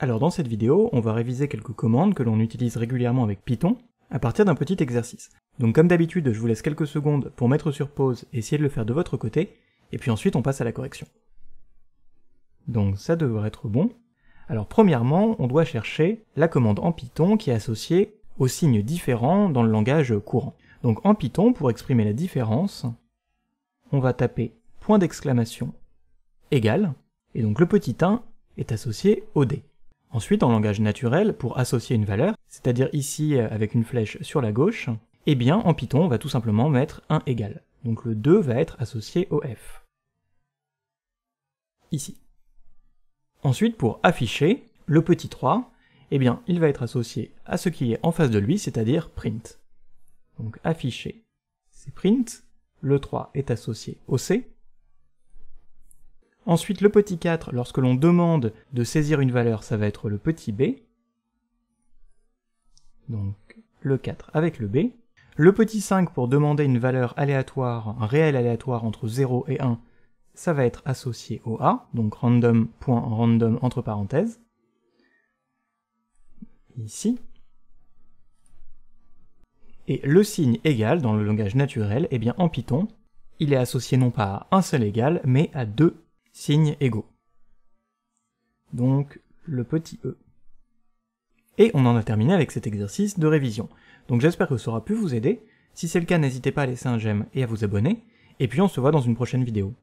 Alors dans cette vidéo, on va réviser quelques commandes que l'on utilise régulièrement avec Python à partir d'un petit exercice. Donc comme d'habitude, je vous laisse quelques secondes pour mettre sur pause et essayer de le faire de votre côté, et puis ensuite on passe à la correction. Donc ça devrait être bon. Alors premièrement, on doit chercher la commande en Python qui est associée aux signes différents dans le langage courant. Donc en Python, pour exprimer la différence, on va taper point d'exclamation égal, et donc le petit 1 est associé au D. Ensuite, en langage naturel, pour associer une valeur, c'est-à-dire ici euh, avec une flèche sur la gauche, eh bien en Python on va tout simplement mettre un égal. Donc le 2 va être associé au f. Ici. Ensuite, pour afficher, le petit 3, eh bien il va être associé à ce qui est en face de lui, c'est-à-dire print. Donc afficher, c'est print, le 3 est associé au c, Ensuite, le petit 4, lorsque l'on demande de saisir une valeur, ça va être le petit b. Donc le 4 avec le b. Le petit 5 pour demander une valeur aléatoire, un réel aléatoire entre 0 et 1, ça va être associé au a, donc random.random entre parenthèses. Ici. Et le signe égal dans le langage naturel, eh bien en Python, il est associé non pas à un seul égal, mais à deux Signe égaux. Donc le petit e. Et on en a terminé avec cet exercice de révision. Donc j'espère que ça aura pu vous aider. Si c'est le cas, n'hésitez pas à laisser un j'aime et à vous abonner. Et puis on se voit dans une prochaine vidéo.